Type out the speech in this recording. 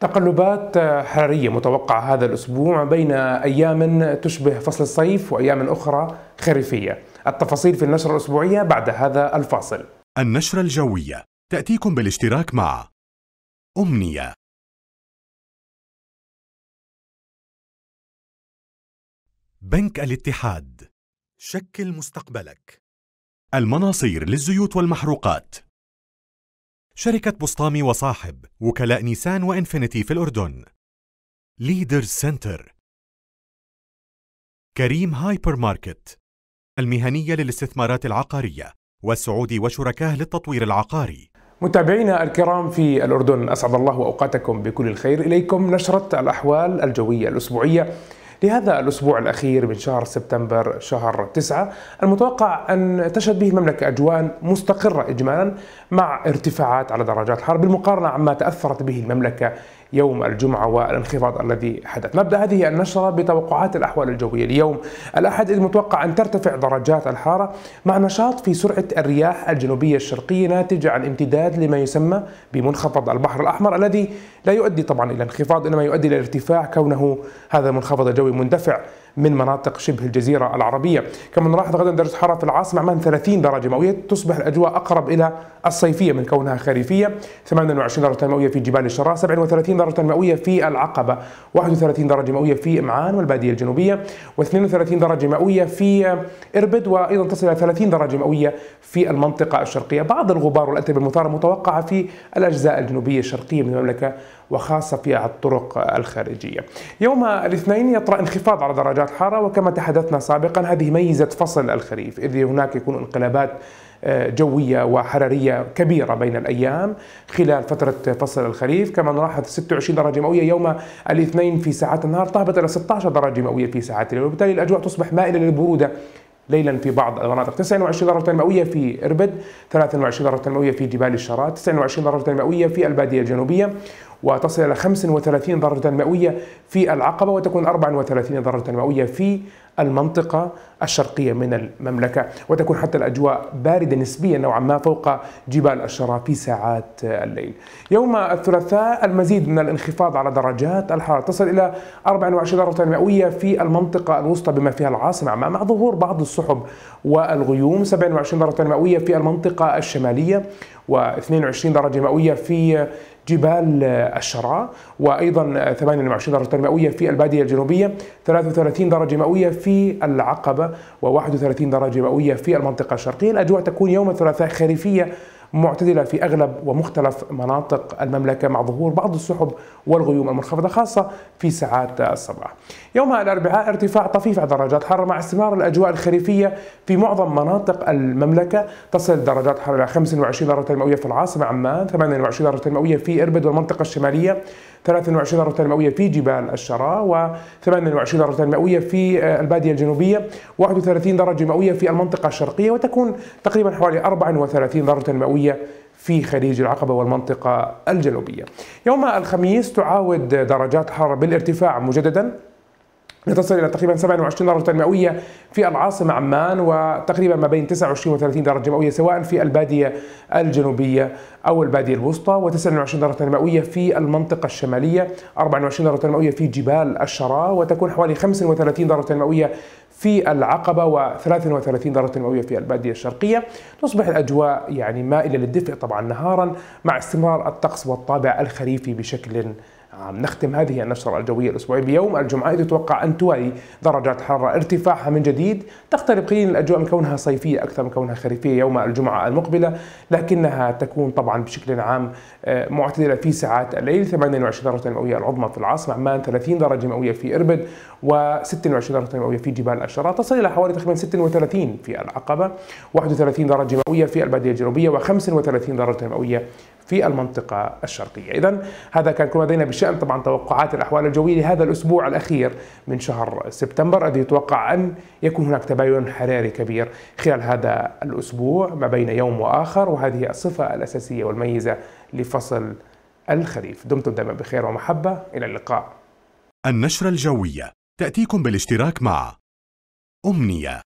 تقلبات حرارية متوقعة هذا الأسبوع بين أيام تشبه فصل الصيف وأيام أخرى خريفية التفاصيل في النشرة الأسبوعية بعد هذا الفاصل النشرة الجوية تأتيكم بالاشتراك مع أمنية بنك الاتحاد شكل مستقبلك المناصير للزيوت والمحروقات شركة بسطامي وصاحب وكلاء نيسان وإنفينيتي في الأردن ليدرز سنتر كريم هايبر ماركت المهنية للاستثمارات العقارية والسعودي وشركاه للتطوير العقاري متابعينا الكرام في الأردن أسعد الله أوقاتكم بكل الخير إليكم نشرة الأحوال الجوية الأسبوعية لهذا الأسبوع الأخير من شهر سبتمبر شهر 9 المتوقع أن تشهد به المملكة أجواء مستقرة إجمالا مع ارتفاعات على درجات الحرارة بالمقارنة عما تأثرت به المملكة يوم الجمعة والانخفاض الذي حدث نبدأ هذه النشرة بتوقعات الأحوال الجوية ليوم الأحد إذ متوقع أن ترتفع درجات الحارة مع نشاط في سرعة الرياح الجنوبية الشرقية ناتج عن امتداد لما يسمى بمنخفض البحر الأحمر الذي لا يؤدي طبعا إلى انخفاض إنما يؤدي إلى ارتفاع كونه هذا المنخفض الجوي مندفع من مناطق شبه الجزيرة العربية كما نلاحظ غدا درجة حرارة في العاصمة عمان 30 درجة مئوية تصبح الأجواء أقرب إلى الصيفية من كونها خريفية 28 درجة مئوية في جبال الشراء 37 درجة مئوية في العقبة 31 درجة مئوية في معان والبادية الجنوبية و32 درجة مئوية في إربد وأيضا تصل إلى 30 درجة مئوية في المنطقة الشرقية بعض الغبار والأتربة المثارة متوقعة في الأجزاء الجنوبية الشرقية من المملكة وخاصة في الطرق الخارجية يوم الاثنين يطرأ انخفاض على درجات درجات حارة وكما تحدثنا سابقا هذه ميزة فصل الخريف إذ هناك يكون انقلابات آه، جوية وحرارية كبيرة بين الأيام خلال فترة فصل الخريف كما نلاحظ 26 درجة مئوية يوم الاثنين في ساعات النهار طابت إلى 16 درجة مئوية في ساعات الليل وبالتالي الأجواء تصبح مائلة للبرودة ليلا في بعض المناطق 29 درجة مئوية في إربد 23 درجة مئوية في جبال الشراء 29 درجة مئوية في البادية الجنوبية وتصل إلى 35 درجه مئوية في العقبة وتكون 34 درجه مئوية في المنطقة الشرقية من المملكة وتكون حتى الأجواء باردة نسبيا نوعا ما فوق جبال الشرا في ساعات الليل يوم الثلاثاء المزيد من الانخفاض على درجات الحرارة تصل إلى 24 درجة مئوية في المنطقة الوسطى بما فيها العاصمة مع ظهور بعض السحب والغيوم 27 درجة مئوية في المنطقة الشمالية و22 درجة مئوية في جبال الشراء وأيضا 28 درجة مئوية في البادية الجنوبية 33 درجة مئوية في في العقبة و31 درجة مئوية في المنطقة الشرقية الأجواء تكون يوم الثلاثاء خريفية معتدلة في أغلب ومختلف مناطق المملكة مع ظهور بعض السحب والغيوم المنخفضة خاصة في ساعات الصباح يوم الأربعاء ارتفاع طفيف على درجات حرارة مع استمرار الأجواء الخريفية في معظم مناطق المملكة تصل درجات حرارة إلى 25 درجة مئوية في العاصمة عمان 28 درجة مئوية في إربد والمنطقة الشمالية 23 درجة مئوية في جبال الشراء و 28 درجة مئوية في آه، البادية الجنوبية 31 درجة مئوية في المنطقة الشرقية وتكون تقريبا حوالي 34 درجة مئوية في خليج العقبة والمنطقة الجنوبية يوم الخميس تعاود درجات حرارة بالارتفاع مجددا لتصل إلى تقريبا 27 درجة مئوية في العاصمة عمان وتقريبا ما بين 29 و 30 درجة مئوية سواء في البادية الجنوبية أو البادية الوسطى و29 درجة مئوية في المنطقة الشمالية 24 درجة مئوية في جبال الشراء وتكون حوالي 35 درجة مئوية في العقبة و33 درجة مئوية في البادية الشرقية تصبح الأجواء يعني مائلة للدفء طبعا نهارا مع استمرار الطقس والطابع الخريفي بشكل نختم هذه النشرة الجوية الأسبوعية بيوم الجمعة إذ تتوقع أن توالي درجات حرارة ارتفاعها من جديد تقترب قليلا الأجواء من كونها صيفية أكثر من كونها خريفية يوم الجمعة المقبلة لكنها تكون طبعا بشكل عام آه، معتدلة في ساعات الليل 28 درجة مئوية العظمى في العاصمة عمان 30 درجة مئوية في إربد و26 درجة مئوية في جبال الشرا تصل إلى حوالي تقريبا 36 في العقبة 31 درجة مئوية في البادية الجنوبية و35 درجة مئوية في المنطقة الشرقية إذا هذا كان كل لدينا بشأن طبعا توقعات الأحوال الجوية لهذا الأسبوع الأخير من شهر سبتمبر الذي يتوقع أن يكون هناك تباين حراري كبير خلال هذا الأسبوع ما بين يوم وآخر وهذه الصفة الأساسية والميزة لفصل الخريف دمتم دائما بخير ومحبة إلى اللقاء النشرة الجوية تأتيكم بالاشتراك مع أمنية